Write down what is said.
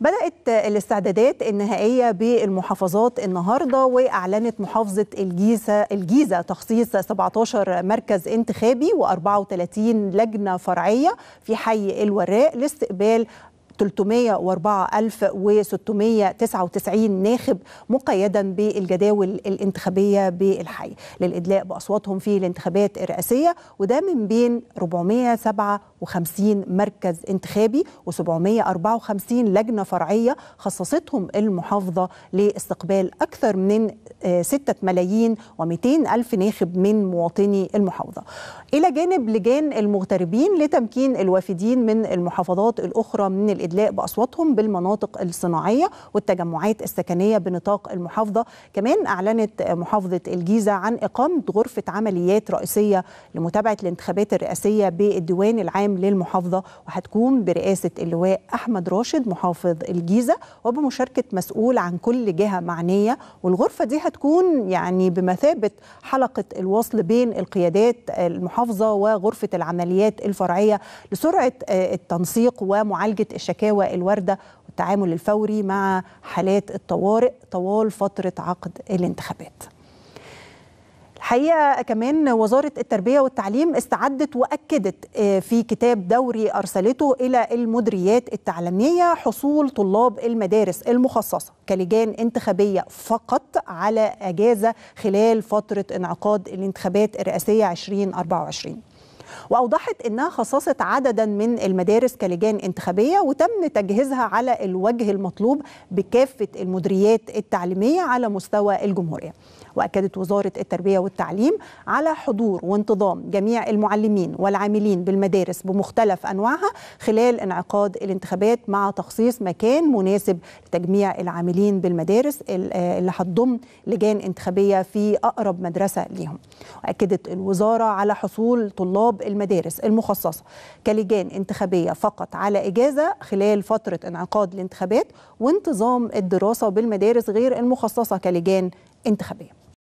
بدأت الاستعدادات النهائية بالمحافظات النهاردة وأعلنت محافظة الجيزة الجيزة تخصيص 17 مركز انتخابي و34 لجنة فرعية في حي الوراق لاستقبال 304699 ناخب مقيدا بالجداول الانتخابيه بالحي للادلاء باصواتهم في الانتخابات الرئاسيه وده من بين 457 مركز انتخابي و754 لجنه فرعيه خصصتهم المحافظه لاستقبال اكثر من 6 آه، ملايين و200 ألف ناخب من مواطني المحافظة إلى جانب لجان المغتربين لتمكين الوافدين من المحافظات الأخرى من الادلاء باصواتهم بالمناطق الصناعيه والتجمعات السكنيه بنطاق المحافظه كمان اعلنت محافظه الجيزه عن اقامه غرفه عمليات رئيسيه لمتابعه الانتخابات الرئاسيه بالديوان العام للمحافظه وهتكون برئاسه اللواء احمد راشد محافظ الجيزه وبمشاركه مسؤول عن كل جهه معنيه والغرفه دي هتكون يعني بمثابه حلقه الوصل بين القيادات المحافظه وغرفه العمليات الفرعيه لسرعه آه، التنسيق ومعالجه الشكل شكاوى الوردة والتعامل الفوري مع حالات الطوارئ طوال فتره عقد الانتخابات. الحقيقه كمان وزاره التربيه والتعليم استعدت واكدت آه، في كتاب دوري ارسلته الى المدريات التعليميه حصول طلاب المدارس المخصصه كلجان انتخابيه فقط على اجازه خلال فتره انعقاد الانتخابات الرئاسيه 2024. وأوضحت أنها خصصت عددا من المدارس كلجان انتخابية وتم تجهيزها على الوجه المطلوب بكافة المدريات التعليمية على مستوى الجمهورية واكدت وزاره التربيه والتعليم على حضور وانتظام جميع المعلمين والعاملين بالمدارس بمختلف انواعها خلال انعقاد الانتخابات مع تخصيص مكان مناسب لتجميع العاملين بالمدارس اللي هتضم لجان انتخابيه في اقرب مدرسه ليهم واكدت الوزاره على حصول طلاب انتخاب المدارس المخصصة كلجان انتخابية فقط على إجازة خلال فترة انعقاد الانتخابات وانتظام الدراسة بالمدارس غير المخصصة كلجان انتخابية